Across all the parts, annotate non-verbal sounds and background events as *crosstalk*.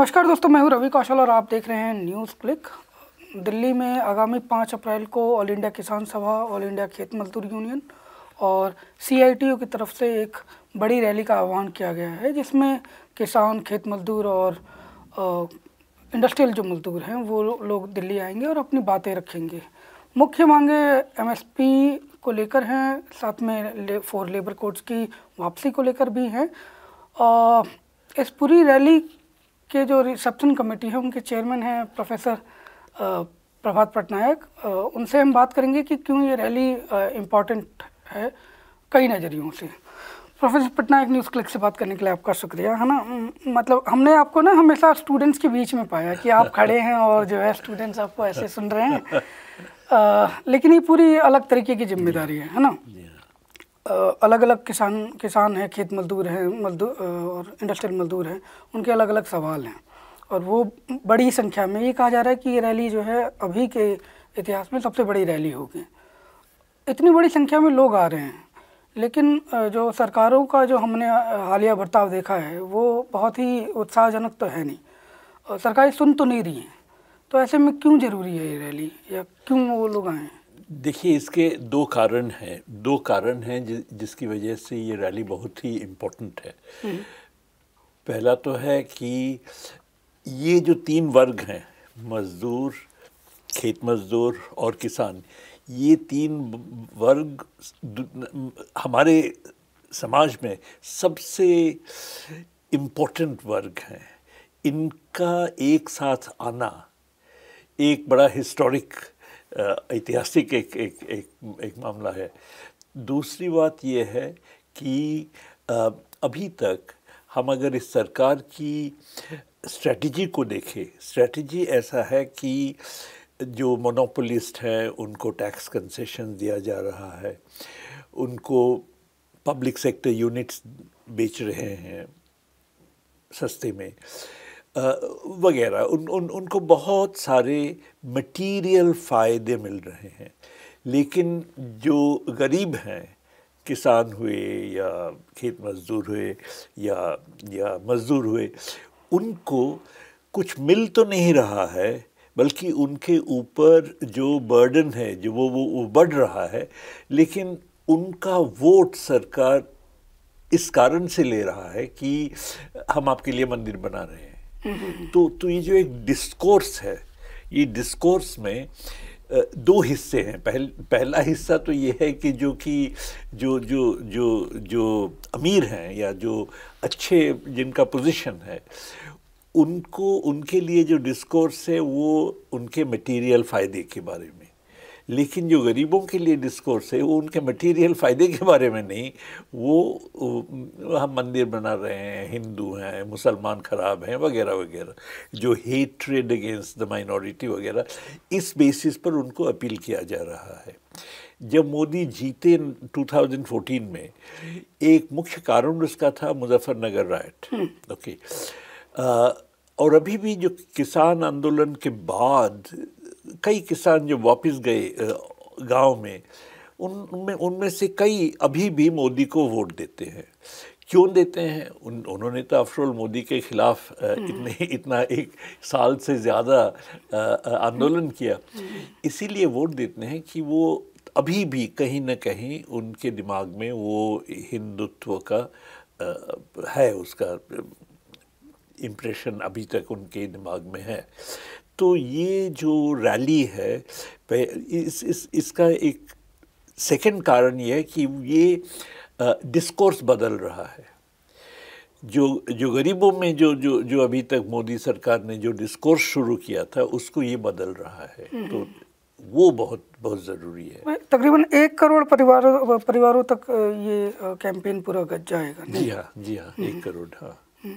नमस्कार दोस्तों मैं हूं रवि कौशल और आप देख रहे हैं न्यूज़ क्लिक दिल्ली में आगामी पाँच अप्रैल को ऑल इंडिया किसान सभा ऑल इंडिया खेत मजदूर यूनियन और सी की तरफ से एक बड़ी रैली का आह्वान किया गया है जिसमें किसान खेत मजदूर और इंडस्ट्रियल जो मजदूर हैं वो लोग दिल्ली आएंगे और अपनी बातें रखेंगे मुख्य मांगे एम को लेकर हैं साथ में ले, फोर लेबर कोड्स की वापसी को लेकर भी हैं इस पूरी रैली के जो रिसेप्शन कमेटी है उनके चेयरमैन हैं प्रोफेसर प्रभात पटनायक उनसे हम बात करेंगे कि क्यों ये रैली इम्पॉर्टेंट है कई नज़रियों से प्रोफेसर पटनायक न्यूज़ क्लिक से बात करने के लिए आपका शुक्रिया है ना मतलब हमने आपको ना हमेशा स्टूडेंट्स के बीच में पाया कि आप खड़े हैं और जो है स्टूडेंट्स आपको ऐसे सुन रहे हैं आ, लेकिन ये पूरी अलग तरीके की जिम्मेदारी है है ना अलग अलग किसान किसान हैं खेत मजदूर हैं मजदूर और इंडस्ट्रियल मजदूर हैं उनके अलग अलग सवाल हैं और वो बड़ी संख्या में ये कहा जा रहा है कि ये रैली जो है अभी के इतिहास में सबसे बड़ी रैली होगी इतनी बड़ी संख्या में लोग आ रहे हैं लेकिन जो सरकारों का जो हमने हालिया बर्ताव देखा है वो बहुत ही उत्साहजनक तो है नहीं सरकारें सुन तो नहीं रही हैं तो ऐसे में क्यों ज़रूरी है ये रैली या क्यों वो लोग आए हैं देखिए इसके दो कारण हैं दो कारण हैं जि, जिसकी वजह से ये रैली बहुत ही इम्पोर्टेंट है हम्म। पहला तो है कि ये जो तीन वर्ग हैं मज़दूर खेत मज़दूर और किसान ये तीन वर्ग हमारे समाज में सबसे इम्पोर्टेंट वर्ग हैं इनका एक साथ आना एक बड़ा हिस्टोरिक ऐतिहासिक एक एक एक एक मामला है दूसरी बात यह है कि अभी तक हम अगर इस सरकार की स्ट्रेटजी को देखें स्ट्रेटजी ऐसा है कि जो मोनोपोलिस्ट हैं उनको टैक्स कंसेशन दिया जा रहा है उनको पब्लिक सेक्टर यूनिट्स बेच रहे हैं सस्ते में वगैरह उन, उन उनको बहुत सारे मटेरियल फ़ायदे मिल रहे हैं लेकिन जो गरीब हैं किसान हुए या खेत मज़दूर हुए या या मज़दूर हुए उनको कुछ मिल तो नहीं रहा है बल्कि उनके ऊपर जो बर्डन है जो वो वो, वो बढ़ रहा है लेकिन उनका वोट सरकार इस कारण से ले रहा है कि हम आपके लिए मंदिर बना रहे हैं तो तो ये जो एक डिस्कोर्स है ये डिस्कोर्स में दो हिस्से हैं पहल, पहला हिस्सा तो ये है कि जो कि जो जो जो जो अमीर हैं या जो अच्छे जिनका पोजीशन है उनको उनके लिए जो डिस्कोर्स है वो उनके मटेरियल फ़ायदे के बारे में लेकिन जो गरीबों के लिए डिस्कोर्स है वो उनके मटेरियल फ़ायदे के बारे में नहीं वो हम मंदिर बना रहे हैं हिंदू हैं मुसलमान ख़राब हैं वगैरह वगैरह जो हेट्रेड अगेंस्ट द माइनॉरिटी वगैरह इस बेसिस पर उनको अपील किया जा रहा है जब मोदी जीते 2014 में एक मुख्य कारण उसका था मुजफ्फरनगर राइट ओके हम्म। और अभी भी जो किसान आंदोलन के बाद कई किसान जो वापस गए गांव में उनमें उनमें से कई अभी भी मोदी को वोट देते हैं क्यों देते हैं उन उन्होंने तो अफरुल मोदी के खिलाफ हम्म। इतने इतना एक साल से ज़्यादा आंदोलन हम्म। किया इसीलिए वोट देते हैं कि वो अभी भी कहीं ना कहीं उनके दिमाग में वो हिंदुत्व का है उसका इम्प्रेशन अभी तक उनके दिमाग में है तो ये जो रैली है इस, इस इसका एक सेकंड कारण ये है कि ये डिस्कोर्स बदल रहा है जो जो गरीबों में जो जो जो अभी तक मोदी सरकार ने जो डिस्कोर्स शुरू किया था उसको ये बदल रहा है हम्म। तो वो बहुत बहुत ज़रूरी है तकरीबन एक करोड़ परिवारों परिवारों तक ये कैंपेन पूरा गज जाएगा जी हाँ जी हाँ एक हम्म। करोड़ हाँ हम्म।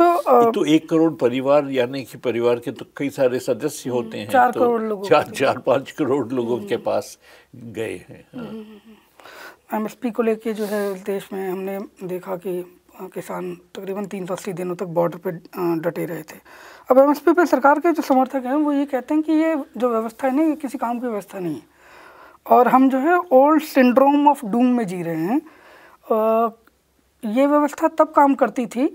तो तो एक करोड़ परिवार यानी कि परिवार के तो कई सारे सदस्य हम्म, होते हैं चार तो करोड़ लोग चार चार पाँच करोड़ लोगों के हम्म। पास गए हैं एम एस पी को लेके जो है देश में हमने देखा कि किसान तकरीबन तीन सौ अस्सी दिनों तक बॉर्डर पे डटे रहे थे अब एम एस पी पर सरकार के जो समर्थक हैं वो ये कहते हैं कि ये जो व्यवस्था है ना ये किसी काम की व्यवस्था नहीं है और हम जो है ओल्ड सिंड्रोम ऑफ डूम में जी रहे हैं आ, ये व्यवस्था तब काम करती थी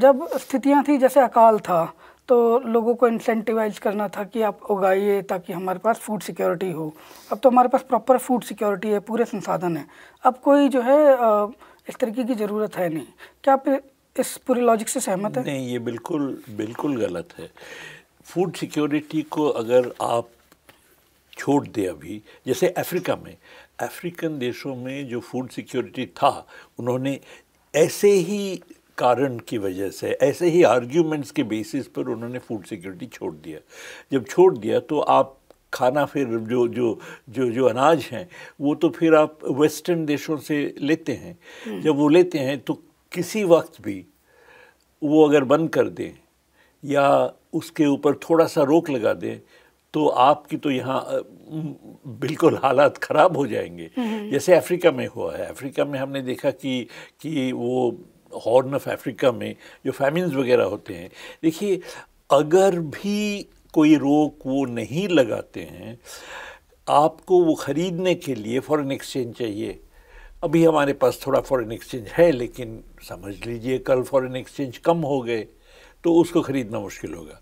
जब स्थितियाँ थी जैसे अकाल था तो लोगों को इंसेंटिवाइज करना था कि आप उगाइए ताकि हमारे पास फूड सिक्योरिटी हो अब तो हमारे पास प्रॉपर फूड सिक्योरिटी है पूरे संसाधन है अब कोई जो है इस तरीके की ज़रूरत है नहीं क्या आप इस पूरे लॉजिक से सहमत है नहीं ये बिल्कुल बिल्कुल गलत है फूड सिक्योरिटी को अगर आप छोड़ दें अभी जैसे अफ्रीका में अफ्रीकन देशों में जो फूड सिक्योरिटी था उन्होंने ऐसे ही कारण की वजह से ऐसे ही आर्ग्यूमेंट्स के बेसिस पर उन्होंने फूड सिक्योरिटी छोड़ दिया जब छोड़ दिया तो आप खाना फिर जो जो जो जो अनाज हैं वो तो फिर आप वेस्टर्न देशों से लेते हैं हम्म। जब वो लेते हैं तो किसी वक्त भी वो अगर बंद कर दें या उसके ऊपर थोड़ा सा रोक लगा दें तो आपकी तो यहाँ बिल्कुल हालात ख़राब हो जाएंगे हम्म। जैसे अफ्रीका में हुआ है अफ्रीका में हमने देखा कि कि वो हॉर्न ऑफ अफ्रीका में जो फैमिन्स वगैरह होते हैं देखिए अगर भी कोई रोक वो नहीं लगाते हैं आपको वो ख़रीदने के लिए फ़ॉरेन एक्सचेंज चाहिए अभी हमारे पास थोड़ा फ़ॉरेन एक्सचेंज है लेकिन समझ लीजिए कल फ़ॉरेन एक्सचेंज कम हो गए तो उसको ख़रीदना मुश्किल होगा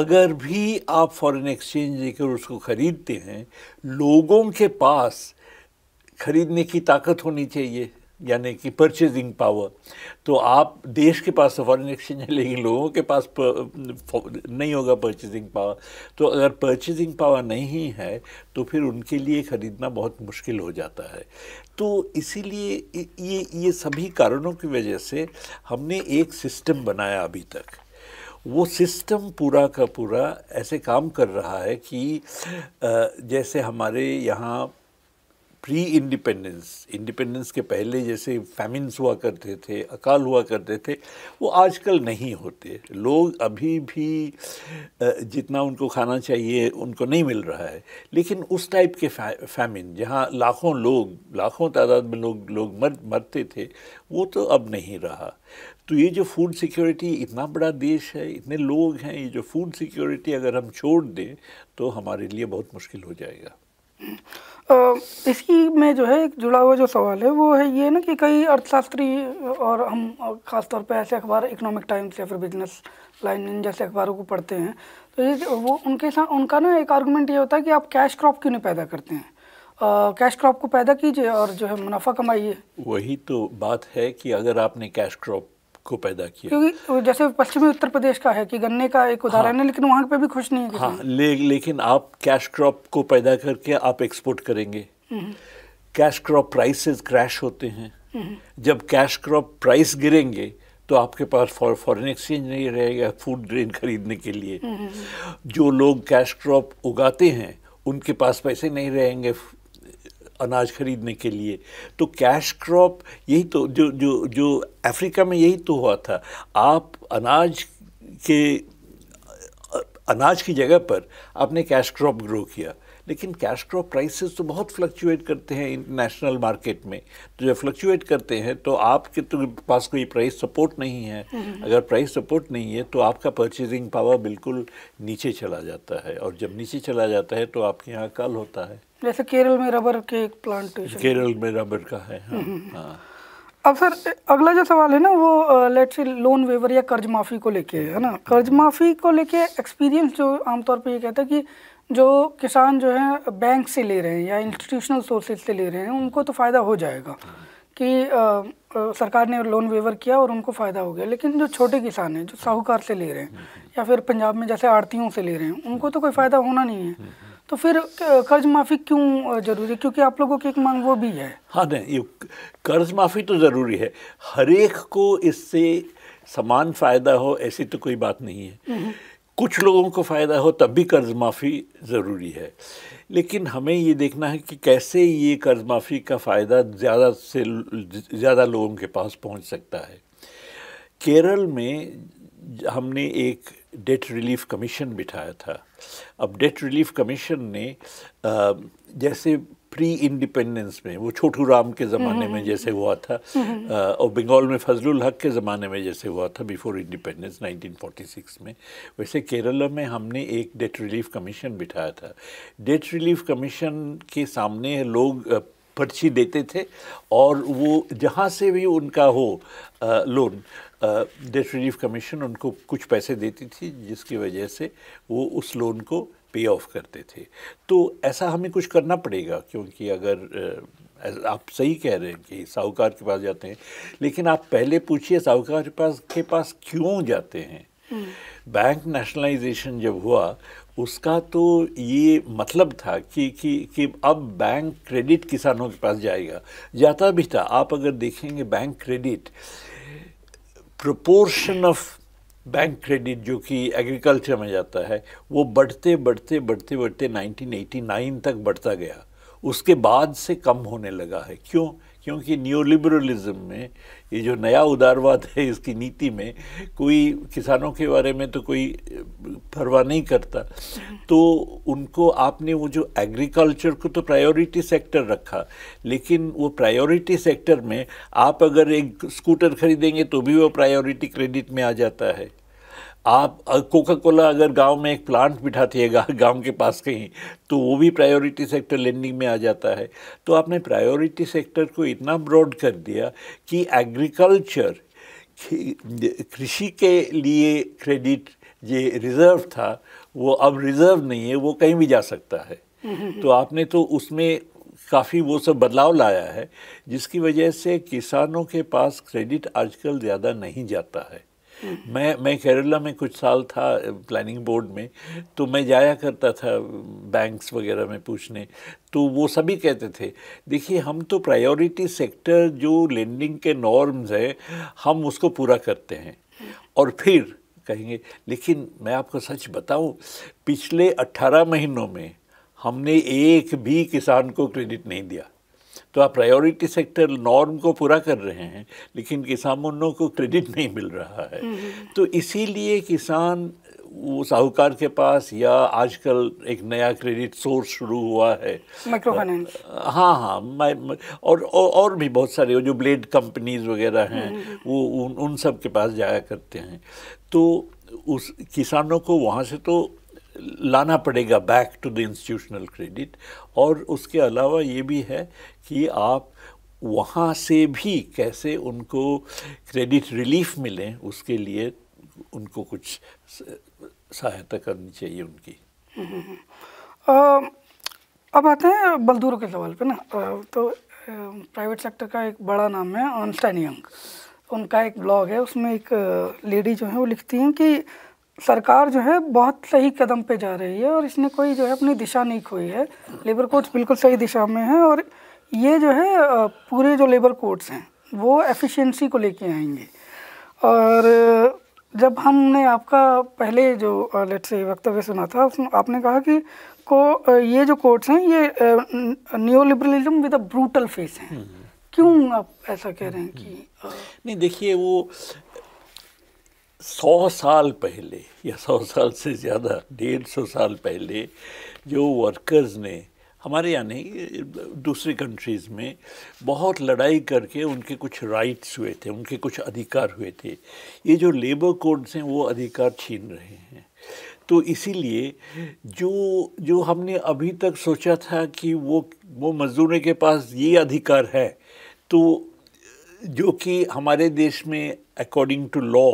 अगर भी आप फॉरेन एक्सचेंज देकर उसको ख़रीदते हैं लोगों के पास ख़रीदने की ताकत होनी चाहिए यानी कि परचेजिंग पावर तो आप देश के पास फॉरेन फॉरन एक्सचेंज है लेकिन लोगों के पास पर, नहीं होगा परचेजिंग पावर तो अगर परचेजिंग पावर नहीं है तो फिर उनके लिए ख़रीदना बहुत मुश्किल हो जाता है तो इसीलिए ये ये सभी कारणों की वजह से हमने एक सिस्टम बनाया अभी तक वो सिस्टम पूरा का पूरा ऐसे काम कर रहा है कि जैसे हमारे यहाँ प्री इंडिपेंडेंस इंडिपेंडेंस के पहले जैसे फैमिन्स हुआ करते थे अकाल हुआ करते थे वो आजकल नहीं होते लोग अभी भी जितना उनको खाना चाहिए उनको नहीं मिल रहा है लेकिन उस टाइप के फै, फैमिन जहाँ लाखों लोग लाखों तादाद में लोग लोग मर मरते थे वो तो अब नहीं रहा तो ये जो फूड सिक्योरिटी इतना बड़ा देश है इतने लोग हैं ये जो फूड सिक्योरिटी अगर हम छोड़ दें तो हमारे लिए बहुत मुश्किल हो जाएगा इसी में जो है एक जुड़ा हुआ जो सवाल है वो है ये ना कि कई अर्थशास्त्री और हम खासतौर पर ऐसे अखबार इकोनॉमिक टाइम्स या फिर बिजनेस लाइन जैसे अखबारों को पढ़ते हैं तो ये वो उनके साथ उनका ना एक आर्गूमेंट ये होता है कि आप कैश क्रॉप क्यों नहीं पैदा करते हैं कैश क्रॉप को पैदा कीजिए और जो है मुनाफा कमाइए वही तो बात है कि अगर आपने कैश क्रॉप को पैदा किया क्योंकि जैसे पश्चिमी उत्तर प्रदेश का है कि गन्ने का एक उदाहरण हाँ, है लेकिन वहाँ पे भी खुश नहीं है हाँ ले, लेकिन आप कैश क्रॉप को पैदा करके आप एक्सपोर्ट करेंगे हम्म। कैश क्रॉप प्राइसेस क्रैश होते हैं हम्म। जब कैश क्रॉप प्राइस गिरेंगे तो आपके पास फॉर फौर, एक्सचेंज नहीं रहेगा फूड ग्रेन खरीदने के लिए हम्म, जो लोग कैश क्रॉप उगाते हैं उनके पास पैसे नहीं रहेंगे अनाज खरीदने के लिए तो कैश क्रॉप यही तो जो जो जो अफ्रीका में यही तो हुआ था आप अनाज के अनाज की जगह पर आपने कैश क्रॉप ग्रो किया लेकिन कैश क्रॉप प्राइसेस तो बहुत फ्लक्चुएट करते हैं इंटरनेशनल मार्केट में तो जब फ्लक्चुएट करते हैं तो आपके तो पास कोई प्राइस सपोर्ट नहीं है हम्म। अगर प्राइस सपोर्ट नहीं है तो आपका परचेजिंग पावर बिल्कुल नीचे चला जाता है और जब नीचे चला जाता है तो आपके यहाँ कल होता है जैसे केरल में रबर के एक प्लांटेशन केरल में रबर का है हाँ, हम्म, हम्म। हाँ। अब सर अगला जो सवाल है ना वो लेट से लोन वेवर या कर्ज माफ़ी को लेके है ना कर्ज माफ़ी को लेके एक्सपीरियंस जो आमतौर पे ये कहता है कि जो किसान जो है बैंक से ले रहे हैं या इंस्टीट्यूशनल सोर्सेज से ले रहे हैं उनको तो फ़ायदा हो जाएगा कि आ, आ, सरकार ने लोन वेवर किया और उनको फ़ायदा हो गया लेकिन जो छोटे किसान हैं जो साहूकार से ले रहे हैं या फिर पंजाब में जैसे आड़तियों से ले रहे हैं उनको तो कोई फ़ायदा होना नहीं है हम्म, तो फिर कर्ज माफ़ी क्यों जरूरी है क्योंकि आप लोगों की एक मांग वो भी है हाँ नहीं ये कर्ज माफ़ी तो ज़रूरी है हरेक को इससे समान फ़ायदा हो ऐसी तो कोई बात नहीं है हम्म। कुछ लोगों को फ़ायदा हो तब भी कर्ज माफ़ी ज़रूरी है लेकिन हमें ये देखना है कि कैसे ये कर्ज माफ़ी का फ़ायदा ज़्यादा से ज़्यादा लोगों के पास पहुंच सकता है केरल में हमने एक डेट रिलीफ कमीशन बिठाया था अब डेट रिलीफ कमीशन ने जैसे प्री इंडिपेंडेंस में वो छोटू राम के ज़माने में हम्म, हम्म, जैसे हम्म। हुआ था और बंगाल में फजलुल हक के ज़माने में जैसे हुआ था बिफोर इंडिपेंडेंस 1946 में वैसे केरला में हमने एक डेट रिलीफ कमीशन बिठाया था डेट रिलीफ कमीशन के सामने लोग पर्ची देते थे और वो जहाँ से भी उनका हो लोन डेट रिलीफ कमीशन उनको कुछ पैसे देती थी जिसकी वजह से वो उस लोन को पे ऑफ करते थे तो ऐसा हमें कुछ करना पड़ेगा क्योंकि अगर आप सही कह रहे हैं कि साहूकार के पास जाते हैं लेकिन आप पहले पूछिए साहूकार के पास के पास क्यों जाते हैं बैंक हम्म। नेशनलाइजेशन जब हुआ उसका तो ये मतलब था कि कि कि अब बैंक क्रेडिट किसानों के पास जाएगा जाता भी था आप अगर देखेंगे bank credit proportion of bank credit जो कि एग्रीकल्चर में जाता है वो बढ़ते बढ़ते बढ़ते बढ़ते 1989 तक बढ़ता गया उसके बाद से कम होने लगा है क्यों क्योंकि न्यू में ये जो नया उदारवाद है इसकी नीति में कोई किसानों के बारे में तो कोई परवाह नहीं करता तो उनको आपने वो जो एग्रीकल्चर को तो प्रायोरिटी सेक्टर रखा लेकिन वो प्रायोरिटी सेक्टर में आप अगर एक स्कूटर खरीदेंगे तो भी वो प्रायोरिटी क्रेडिट में आ जाता है आप कोका कोला अगर गांव में एक प्लांट बिठाती है गांव के पास कहीं तो वो भी प्रायोरिटी सेक्टर लेंडिंग में आ जाता है तो आपने प्रायोरिटी सेक्टर को इतना ब्रॉड कर दिया कि एग्रीकल्चर कृषि के लिए क्रेडिट ये रिज़र्व था वो अब रिज़र्व नहीं है वो कहीं भी जा सकता है *laughs* तो आपने तो उसमें काफ़ी वो सब बदलाव लाया है जिसकी वजह से किसानों के पास क्रेडिट आजकल ज़्यादा नहीं जाता है मैं मैं केरला में कुछ साल था प्लानिंग बोर्ड में तो मैं जाया करता था बैंक्स वगैरह में पूछने तो वो सभी कहते थे देखिए हम तो प्रायोरिटी सेक्टर जो लेंडिंग के नॉर्म्स हैं हम उसको पूरा करते हैं और फिर कहेंगे लेकिन मैं आपको सच बताऊं पिछले 18 महीनों में हमने एक भी किसान को क्रेडिट नहीं दिया तो आप प्रायोरिटी सेक्टर नॉर्म को पूरा कर रहे हैं लेकिन किसानों को क्रेडिट नहीं मिल रहा है हम्म। तो इसीलिए किसान वो साहूकार के पास या आजकल एक नया क्रेडिट सोर्स शुरू हुआ है माइक्रो फाइनेंस हाँ हाँ मैं और और भी बहुत सारे जो ब्लेड कंपनीज वगैरह हैं हम्म, हम्म। वो उन उन सब के पास जाया करते हैं तो उस किसानों को वहाँ से तो लाना पड़ेगा back to the institutional credit और उसके अलावा ये भी है कि आप वहाँ से भी कैसे उनको क्रेडिट रिलीफ मिले उसके लिए उनको कुछ सहायता करनी चाहिए उनकी आ, हम्म, हम्म, हम्म। अब आते हैं बलदूर के सवाल पे ना तो प्राइवेट सेक्टर का एक बड़ा नाम है ऑनस्टाइन यंग उनका एक ब्लॉग है उसमें एक लेडी जो है वो लिखती हैं कि सरकार जो है बहुत सही कदम पे जा रही है और इसने कोई जो है अपनी दिशा नहीं खोई है लेबर कोर्ट्स बिल्कुल सही दिशा में है और ये जो है पूरे जो लेबर कोर्ट्स हैं वो एफिशिएंसी को लेके आएंगे और जब हमने आपका पहले जो लेट से वक्तव्य सुना था आपने कहा कि को ये जो कोर्ट्स हैं ये neo liberalism with a brutal face हैं हम्म। क्यों आप ऐसा कह रहे हैं कि नहीं देखिए वो सौ साल पहले या सौ साल से ज़्यादा डेढ़ सौ साल पहले जो वर्कर्स ने हमारे यहाँ नहीं दूसरी कंट्रीज़ में बहुत लड़ाई करके उनके कुछ राइट्स हुए थे उनके कुछ अधिकार हुए थे ये जो लेबर कोड्स हैं वो अधिकार छीन रहे हैं तो इसीलिए जो जो हमने अभी तक सोचा था कि वो वो मज़दूरों के पास ये अधिकार है तो जो कि हमारे देश में अकॉर्डिंग टू लॉ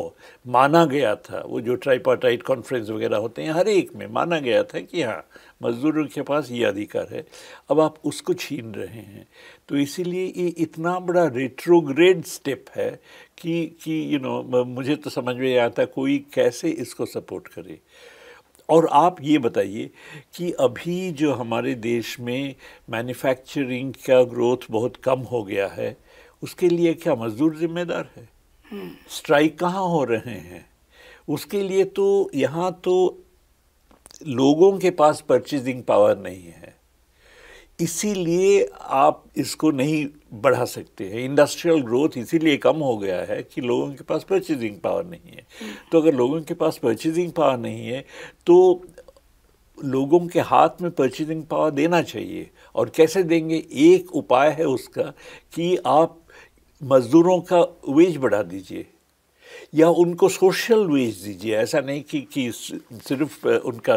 माना गया था वो जो ट्राइपाटाइट कॉन्फ्रेंस वगैरह होते हैं हर एक में माना गया था कि हाँ मज़दूरों के पास ये अधिकार है अब आप उसको छीन रहे हैं तो इसीलिए ये इतना बड़ा रेट्रोग्रेड स्टेप है कि कि यू you नो know, मुझे तो समझ में आता कोई कैसे इसको सपोर्ट करे और आप ये बताइए कि अभी जो हमारे देश में मैन्युफैक्चरिंग का ग्रोथ बहुत कम हो गया है उसके लिए क्या मजदूर जिम्मेदार है स्ट्राइक हम्म। कहाँ हो रहे हैं उसके लिए तो यहाँ तो लोगों के पास परचेजिंग पावर नहीं है इसीलिए आप इसको नहीं बढ़ा सकते हैं इंडस्ट्रियल ग्रोथ इसीलिए कम हो गया है कि लोगों के पास परचेजिंग पावर नहीं है हम्म। तो अगर लोगों के पास परचेजिंग पावर नहीं है तो लोगों के हाथ में परचेजिंग पावर देना चाहिए और कैसे देंगे एक उपाय है उसका कि आप मज़दूरों का वेज बढ़ा दीजिए या उनको सोशल वेज दीजिए ऐसा नहीं कि कि सिर्फ उनका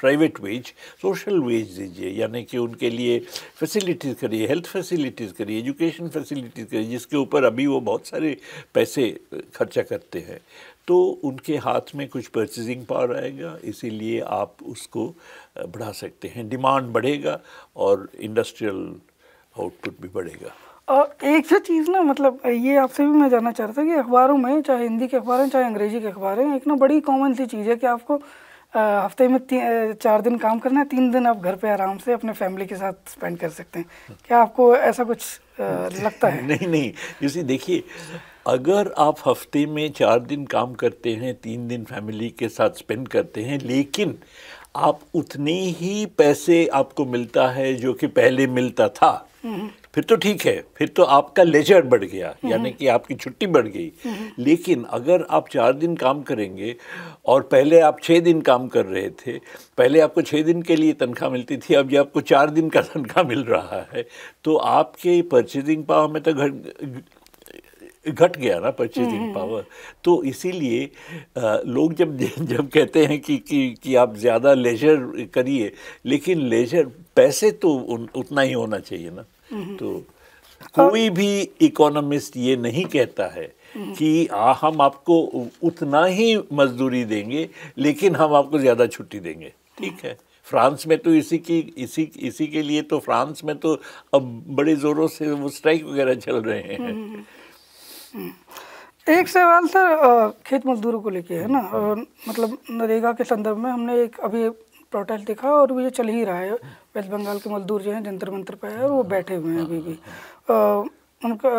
प्राइवेट वेज सोशल वेज दीजिए यानी कि उनके लिए फैसिलिटीज़ करिए हेल्थ फैसिलिटीज़ करिए एजुकेशन फैसिलिटीज़ करिए जिसके ऊपर अभी वो बहुत सारे पैसे खर्चा करते हैं तो उनके हाथ में कुछ परचेजिंग पावर आएगा इसीलिए आप उसको बढ़ा सकते हैं डिमांड बढ़ेगा और इंडस्ट्रियल आउटपुट भी बढ़ेगा एक से चीज़ ना मतलब ये आपसे भी मैं जानना चाहता था कि अखबारों में चाहे हिंदी के अखबार हैं चाहे अंग्रेजी के अखबार हैं एक ना बड़ी कॉमन सी चीज़ है कि आपको हफ्ते में चार दिन काम करना है तीन दिन आप घर पे आराम से अपने फैमिली के साथ स्पेंड कर सकते हैं क्या आपको ऐसा कुछ आ, *laughs* लगता है नहीं नहीं इसी देखिए अगर आप हफ्ते में चार दिन काम करते हैं तीन दिन फैमिली के साथ स्पेंड करते हैं लेकिन आप उतने ही पैसे आपको मिलता है जो कि पहले मिलता था फिर तो ठीक है फिर तो आपका लेजर बढ़ गया यानी कि आपकी छुट्टी बढ़ गई लेकिन अगर आप चार दिन काम करेंगे और पहले आप छः दिन काम कर रहे थे पहले आपको छः दिन के लिए तनख्वाह मिलती थी अब ये आपको चार दिन का *laughs* तनख्वाह मिल रहा है तो आपके परचेजिंग पावर में तो घट घट गया ना परचेजिंग पावर हम्म, हम्म। तो इसीलिए लोग जब जब कहते हैं कि कि, कि आप ज़्यादा लेजर करिए लेकिन लेजर पैसे तो उतना ही होना चाहिए ना हम्म, तो कोई भी इकोनॉमिस्ट ये नहीं कहता है कि आ, हम आपको उतना ही मजदूरी देंगे लेकिन हम आपको ज़्यादा छुट्टी देंगे ठीक है फ्रांस में तो इसी की इसी इसी के लिए तो फ्रांस में तो अब बड़े ज़ोरों से वो स्ट्राइक वगैरह चल रहे हैं एक सवाल सर खेत मजदूरों को लेके है ना मतलब नरेगा के संदर्भ में हमने एक अभी प्रोटेस्ट देखा और ये चल ही रहा है वेस्ट बंगाल के मजदूर जो हैं जंतर मंत्र पर है और वो बैठे हुए हैं अभी भी उनका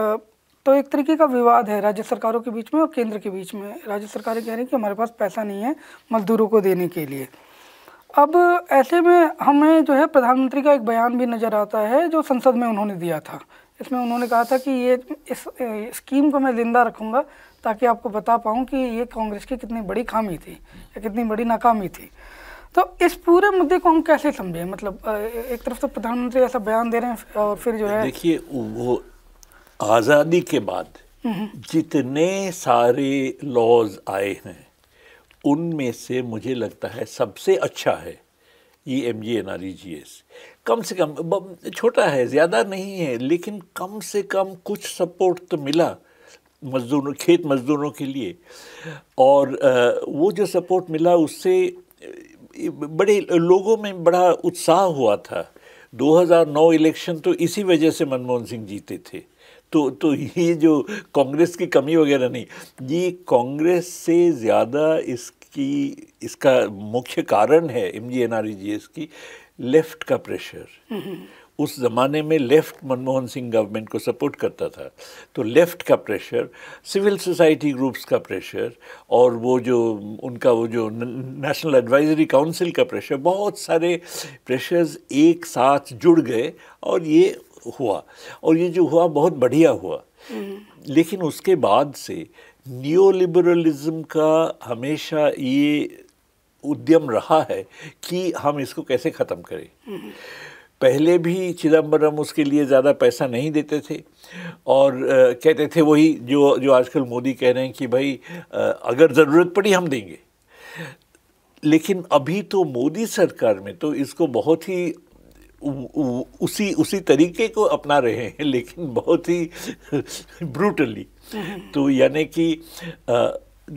तो एक तरीके का विवाद है राज्य सरकारों के बीच में और केंद्र के बीच में राज्य सरकारें कह रही कि हमारे पास पैसा नहीं है मजदूरों को देने के लिए अब ऐसे में हमें जो है प्रधानमंत्री का एक बयान भी नज़र आता है जो संसद में उन्होंने दिया था इसमें उन्होंने कहा था कि ये इस स्कीम को मैं जिंदा रखूँगा ताकि आपको बता पाऊँ कि ये कांग्रेस की कितनी बड़ी खामी थी या कितनी बड़ी नाकामी थी तो इस पूरे मुद्दे को हम कैसे समझें मतलब एक तरफ तो प्रधानमंत्री ऐसा बयान दे रहे हैं और फिर जो है देखिए वो आज़ादी के बाद हम्म, हम्म। जितने सारे लॉज आए हैं उनमें से मुझे लगता है सबसे अच्छा है ये M G N R E G S कम से कम छोटा है ज़्यादा नहीं है लेकिन कम से कम कुछ सपोर्ट तो मिला मज़दूरों खेत मज़दूरों के लिए और वो जो सपोर्ट मिला उससे बड़े लोगों में बड़ा उत्साह हुआ था 2009 इलेक्शन तो इसी वजह से मनमोहन सिंह जीते थे तो तो ये जो कांग्रेस की कमी वगैरह नहीं ये कांग्रेस से ज़्यादा इसकी इसका मुख्य कारण है M G N R E G S की लेफ्ट का प्रेशर उस ज़माने में लेफ्ट मनमोहन सिंह गवर्नमेंट को सपोर्ट करता था तो लेफ्ट का प्रेशर सिविल सोसाइटी ग्रुप्स का प्रेशर और वो जो उनका वो जो नेशनल एडवाइजरी काउंसिल का प्रेशर बहुत सारे प्रेशर्स एक साथ जुड़ गए और ये हुआ और ये जो हुआ बहुत बढ़िया हुआ लेकिन उसके बाद से नियो लिबरलिज़म का हमेशा ये उद्यम रहा है कि हम इसको कैसे ख़त्म करें पहले भी चिदम्बरम उसके लिए ज़्यादा पैसा नहीं देते थे और आ, कहते थे वही जो जो आजकल मोदी कह रहे हैं कि भाई आ, अगर ज़रूरत पड़ी हम देंगे लेकिन अभी तो मोदी सरकार में तो इसको बहुत ही उसी उसी तरीके को अपना रहे हैं लेकिन बहुत ही ब्रूटली हम्म। तो यानी कि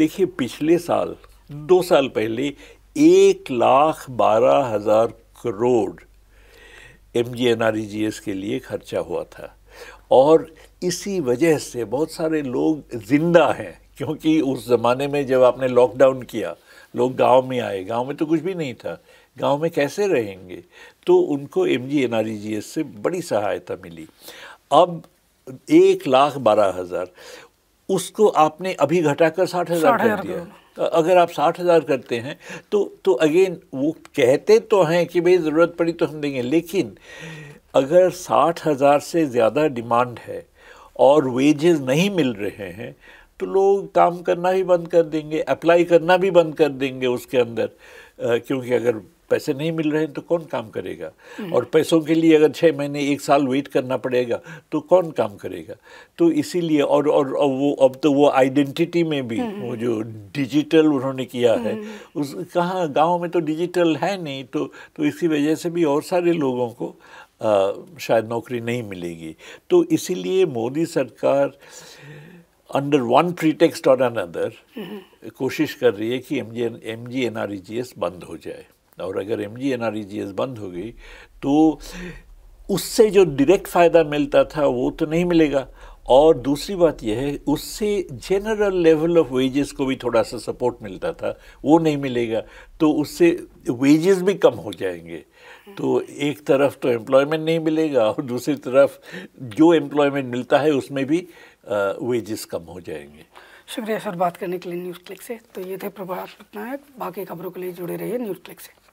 देखिए पिछले साल दो साल पहले एक लाख बारह हज़ार crore M G N R G S के लिए खर्चा हुआ था और इसी वजह से बहुत सारे लोग ज़िंदा हैं क्योंकि उस ज़माने में जब आपने लॉकडाउन किया लोग गांव में आए गांव में तो कुछ भी नहीं था गांव में कैसे रहेंगे तो उनको M G N R G S से बड़ी सहायता मिली अब एक लाख बारह हज़ार उसको आपने अभी घटाकर साठ हज़ार कर दिया अगर आप साठ हज़ार करते हैं तो तो अगेन वो कहते तो हैं कि भाई ज़रूरत पड़ी तो हम देंगे लेकिन अगर साठ हज़ार से ज़्यादा डिमांड है और वेजेस नहीं मिल रहे हैं तो लोग काम करना भी बंद कर देंगे अप्लाई करना भी बंद कर देंगे उसके अंदर क्योंकि अगर पैसे नहीं मिल रहे हैं तो कौन काम करेगा हम्म। और पैसों के लिए अगर छः महीने एक साल वेट करना पड़ेगा तो कौन काम करेगा तो इसीलिए और और, वो अब तो वो आइडेंटिटी में भी हम्म। वो जो डिजिटल उन्होंने किया है हम्म। उस कहाँ गाँव में तो डिजिटल है नहीं तो तो इसी वजह से भी और सारे लोगों को आ, शायद नौकरी नहीं मिलेगी तो इसीलिए मोदी सरकार अंडर वन प्रीटेक्स्ट और अनदर कोशिश कर रही है कि M G N R E G S बंद हो जाए और अगर एम जी e बंद हो गई तो उससे जो डायरेक्ट फ़ायदा मिलता था वो तो नहीं मिलेगा और दूसरी बात यह है उससे जनरल लेवल ऑफ वेजेस को भी थोड़ा सा सपोर्ट मिलता था वो नहीं मिलेगा तो उससे वेजेस भी कम हो जाएंगे तो एक तरफ तो एम्प्लॉयमेंट नहीं मिलेगा और दूसरी तरफ जो एम्प्लॉयमेंट मिलता है उसमें भी वेजेस कम हो जाएंगे शुक्रिया सर बात करने के लिए न्यूज़ क्लिक से तो ये थे प्रभात पटनायक बाकी खबरों के लिए जुड़े रहिए न्यूज़ क्लिक से